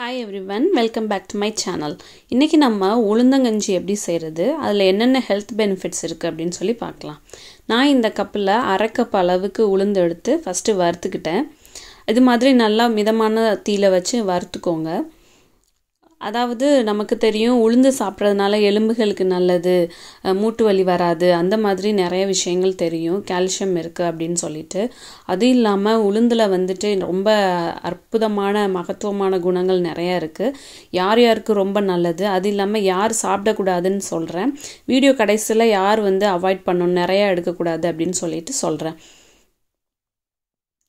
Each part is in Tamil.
hi everyone welcome back to my channel இன்றைக்கி நம்ம உளுந்தங்கஞ்சி எப்படி செய்கிறது அதில் என்னென்ன ஹெல்த் பெனிஃபிட்ஸ் இருக்குது அப்படின்னு சொல்லி பார்க்கலாம் நான் இந்த கப்பில் அரை அளவுக்கு உளுந்து எடுத்து ஃபஸ்ட்டு வறுத்துக்கிட்டேன் இது மாதிரி நல்லா மிதமான தீயில் வச்சு வறுத்துக்கோங்க அதாவது நமக்கு தெரியும் உளுந்து சாப்பிட்றதுனால எலும்புகளுக்கு நல்லது மூட்டு வலி வராது அந்த மாதிரி நிறைய விஷயங்கள் தெரியும் கால்சியம் இருக்குது அப்படின்னு சொல்லிட்டு அது இல்லாமல் உளுந்தில் வந்துட்டு ரொம்ப அற்புதமான மகத்துவமான குணங்கள் நிறையா இருக்குது யார் யாருக்கு ரொம்ப நல்லது அது இல்லாமல் யார் சாப்பிடக்கூடாதுன்னு சொல்கிறேன் வீடியோ கடைசியில் யார் வந்து அவாய்ட் பண்ணணும் நிறையா எடுக்கக்கூடாது அப்படின்னு சொல்லிட்டு சொல்கிறேன்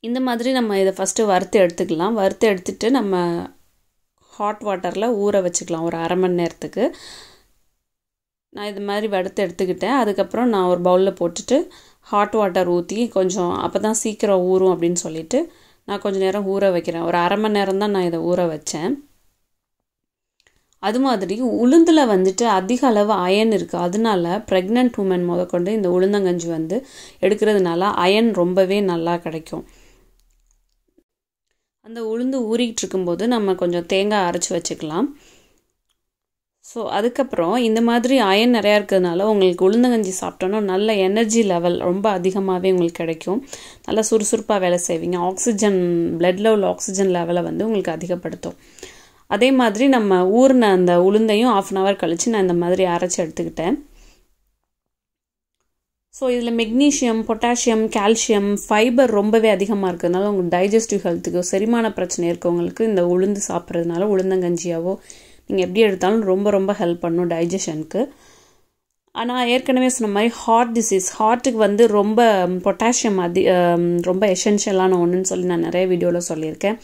இந்த மாதிரி நம்ம இதை ஃபஸ்ட்டு வறுத்து எடுத்துக்கலாம் வறுத்து எடுத்துகிட்டு நம்ம ஹாட் வாட்டரில் ஊற வச்சுக்கலாம் ஒரு அரை மணி நேரத்துக்கு நான் இது மாதிரி வடுத்து எடுத்துக்கிட்டேன் அதுக்கப்புறம் நான் ஒரு பவுலில் போட்டுட்டு ஹாட் வாட்டர் ஊற்றி கொஞ்சம் அப்போ தான் சீக்கிரம் ஊறும் அப்படின்னு சொல்லிட்டு நான் கொஞ்சம் நேரம் ஊற வைக்கிறேன் ஒரு அரை மணி நேரம் தான் நான் இதை ஊற வச்சேன் அது மாதிரி உளுந்தில் வந்துட்டு அதிக அளவு அயன் இருக்குது அதனால ப்ரெக்னென்ட் உமன் முதற்கொண்டு இந்த உளுந்தங்கஞ்சி வந்து எடுக்கிறதுனால அயன் ரொம்பவே நல்லா கிடைக்கும் அந்த உளுந்து ஊறிக்கிட்டு இருக்கும்போது நம்ம கொஞ்சம் தேங்காய் அரைச்சி வச்சுக்கலாம் ஸோ அதுக்கப்புறம் இந்த மாதிரி அயன் நிறையா இருக்கிறதுனால உங்களுக்கு கஞ்சி சாப்பிட்டோன்னா நல்ல எனர்ஜி லெவல் ரொம்ப அதிகமாகவே உங்களுக்கு கிடைக்கும் நல்லா சுறுசுறுப்பாக வேலை செய்வீங்க ஆக்சிஜன் பிளட்டில் உள்ள ஆக்சிஜன் லெவலை வந்து உங்களுக்கு அதிகப்படுத்தும் அதே மாதிரி நம்ம ஊர்ன அந்த உளுந்தையும் ஆஃப் அன் ஹவர் கழித்து நான் இந்த மாதிரி அரைச்சி எடுத்துக்கிட்டேன் ஸோ இதில் மெக்னீஷியம் பொட்டாசியம் கால்சியம் ஃபைபர் ரொம்பவே அதிகமாக இருக்கிறதுனால உங்களுக்கு டைஜஸ்டிவ் ஹெல்த்துக்கு செரிமான பிரச்சனை இருக்கவங்களுக்கு இந்த உளுந்து சாப்பிட்றதுனால உளுந்தங்கஞ்சியாவோ நீங்கள் எப்படி எடுத்தாலும் ரொம்ப ரொம்ப ஹெல்ப் பண்ணும் டைஜஷனுக்கு ஆனால் ஏற்கனவே சொன்ன மாதிரி ஹார்ட் டிசீஸ் ஹார்ட்டுக்கு வந்து ரொம்ப பொட்டாசியம் அதி ரொம்ப எசென்ஷியலான ஒன்றுன்னு சொல்லி நான் நிறைய வீடியோவில் சொல்லியிருக்கேன்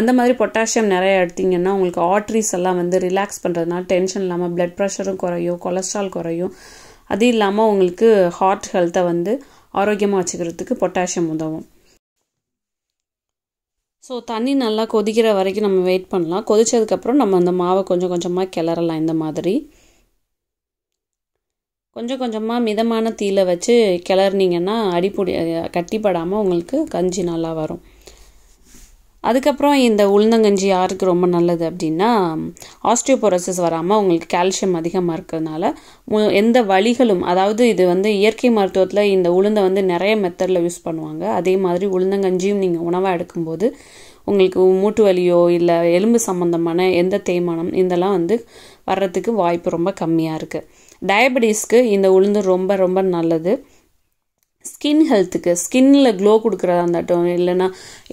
அந்த மாதிரி பொட்டாசியம் நிறைய எடுத்திங்கன்னா உங்களுக்கு ஆர்ட்ரிஸ் எல்லாம் வந்து ரிலாக்ஸ் பண்ணுறதுனால டென்ஷன் இல்லாமல் ப்ளட் ப்ரெஷரும் குறையும் கொலஸ்ட்ரால் குறையும் அது இல்லாமல் உங்களுக்கு ஹார்ட் ஹெல்த்தை வந்து ஆரோக்கியமாக வச்சுக்கிறதுக்கு பொட்டாசியம் உதவும் ஸோ தண்ணி நல்லா கொதிக்கிற வரைக்கும் நம்ம வெயிட் பண்ணலாம் கொதித்ததுக்கப்புறம் நம்ம அந்த மாவை கொஞ்சம் கொஞ்சமாக கிளறலாம் இந்த மாதிரி கொஞ்சம் கொஞ்சமாக மிதமான தீயில் வச்சு கிளறினீங்கன்னா அடிப்பொடி கட்டிப்படாமல் உங்களுக்கு கஞ்சி நல்லா வரும் அதுக்கப்புறம் இந்த உளுந்தங்கஞ்சி யாருக்கு ரொம்ப நல்லது அப்படின்னா ஆஸ்டியோபோரோசிஸ் வராமல் உங்களுக்கு கால்சியம் அதிகமாக இருக்கிறதுனால எந்த வழிகளும் அதாவது இது வந்து இயற்கை மருத்துவத்தில் இந்த உளுந்தை வந்து நிறைய மெத்தடில் யூஸ் பண்ணுவாங்க அதே மாதிரி உளுந்தங்கஞ்சியும் நீங்கள் உணவாக எடுக்கும்போது உங்களுக்கு மூட்டு வலியோ இல்லை எலும்பு சம்மந்தமான எந்த தேய்மானம் இதெல்லாம் வந்து வர்றதுக்கு வாய்ப்பு ரொம்ப கம்மியாக இருக்குது டயபெட்டிஸ்க்கு இந்த உளுந்து ரொம்ப ரொம்ப நல்லது ஸ்கின் ஹெல்த்துக்கு ஸ்கின்னில் க்ளோ கொடுக்குறதா இருந்தாட்டும் இல்லைனா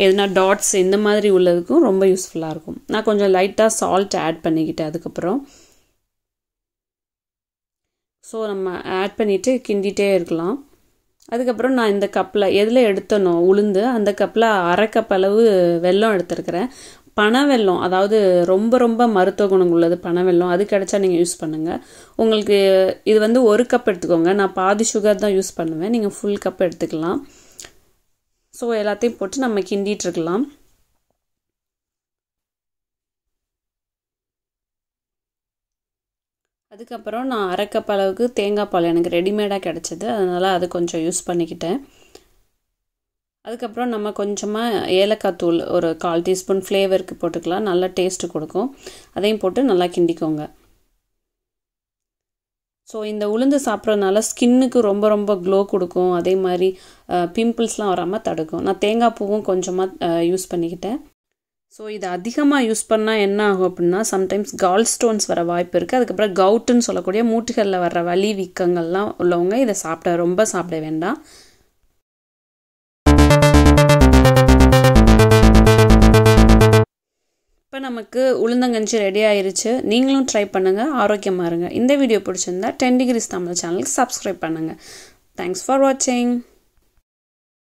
எதுனா டாட்ஸ் இந்த மாதிரி உள்ளதுக்கும் ரொம்ப யூஸ்ஃபுல்லாக இருக்கும் நான் கொஞ்சம் லைட்டாக சால்ட் ஆட் பண்ணிக்கிட்டேன் அதுக்கப்புறம் ஸோ நம்ம ஆட் பண்ணிவிட்டு கிண்டிகிட்டே இருக்கலாம் அதுக்கப்புறம் நான் இந்த கப்பில் எதில் எடுத்தனோ உளுந்து அந்த கப்பில் அரை கப் அளவு வெல்லம் எடுத்துருக்கிறேன் பனவெல்லம் அதாவது ரொம்ப ரொம்ப மருத்துவ குணம் உள்ளது பனவெல்லம் அது கிடைச்சா நீங்கள் யூஸ் பண்ணுங்கள் உங்களுக்கு இது வந்து ஒரு கப் எடுத்துக்கோங்க நான் பாதி சுகர் தான் யூஸ் பண்ணுவேன் நீங்கள் ஃபுல் கப் எடுத்துக்கலாம் ஸோ எல்லாத்தையும் போட்டு நம்ம கிண்டிகிட்ருக்கலாம் அதுக்கப்புறம் நான் அரைக்கப்பளவுக்கு அளவுக்கு தேங்காய் பால் எனக்கு ரெடிமேடாக கிடச்சிது அதனால் அது கொஞ்சம் யூஸ் பண்ணிக்கிட்டேன் அதுக்கப்புறம் நம்ம கொஞ்சமாக ஏலக்காய் தூள் ஒரு கால் டீஸ்பூன் ஃப்ளேவருக்கு போட்டுக்கலாம் நல்லா டேஸ்ட்டு கொடுக்கும் அதையும் போட்டு நல்லா கிண்டிக்கோங்க ஸோ இந்த உளுந்து சாப்பிட்றதுனால ஸ்கின்னுக்கு ரொம்ப ரொம்ப க்ளோ கொடுக்கும் அதே மாதிரி பிம்பிள்ஸ்லாம் வராமல் தடுக்கும் நான் தேங்காய் பூவும் கொஞ்சமாக யூஸ் பண்ணிக்கிட்டேன் ஸோ இது அதிகமாக யூஸ் பண்ணால் என்ன ஆகும் அப்படின்னா சம்டைம்ஸ் கால் ஸ்டோன்ஸ் வர வாய்ப்பு இருக்குது அதுக்கப்புறம் கவுட்டுன்னு சொல்லக்கூடிய மூட்டுகளில் வர வலி வீக்கங்கள்லாம் உள்ளவங்க இதை சாப்பிட ரொம்ப சாப்பிட வேண்டாம் இப்போ நமக்கு உளுந்தங்கஞ்சி ரெடி ஆயிருச்சு நீங்களும் ட்ரை பண்ணுங்கள் ஆரோக்கியமாக இருங்க இந்த வீடியோ பிடிச்சிருந்தா டென் டிகிரிஸ் தமிழ் சேனலுக்கு சப்ஸ்கிரைப் பண்ணுங்கள் தேங்க்ஸ் ஃபார் வாட்சிங்